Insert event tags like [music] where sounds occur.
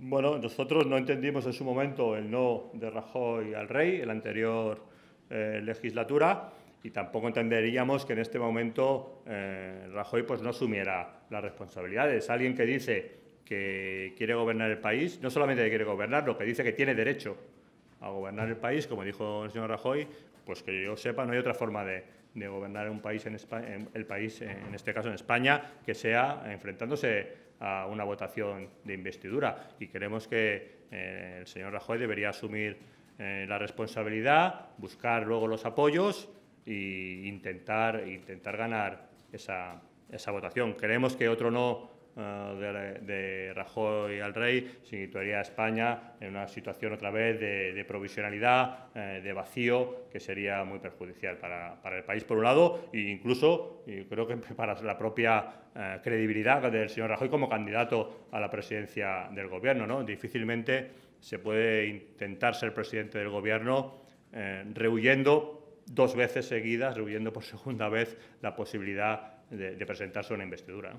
Bueno, nosotros no entendimos en su momento el no de Rajoy al rey, la anterior eh, legislatura, y tampoco entenderíamos que en este momento eh, Rajoy pues, no asumiera las responsabilidades. Alguien que dice que quiere gobernar el país, no solamente que quiere lo que dice que tiene derecho a gobernar el país, como dijo el señor Rajoy, pues que yo sepa, no hay otra forma de, gobernar un país en el país, en este caso en España, que sea enfrentándose a una votación de investidura y creemos que eh, el señor Rajoy debería asumir eh, la responsabilidad, buscar luego los apoyos e intentar, intentar ganar esa, esa votación. Creemos que otro no eh, de, de, Rajoy al rey situaría a España en una situación otra vez de, provisionalidad, eh, de vacío, que sería muy perjudicial para, el país, por un lado, e incluso, creo que [laughs] para la propia eh, credibilidad del señor Rajoy como candidato a la presidencia del Gobierno. ¿no? Difícilmente se puede intentar ser presidente del Gobierno rehuyendo dos veces seguidas, rehuyendo por [laughs] segunda vez la posibilidad de, de presentarse a una investidura.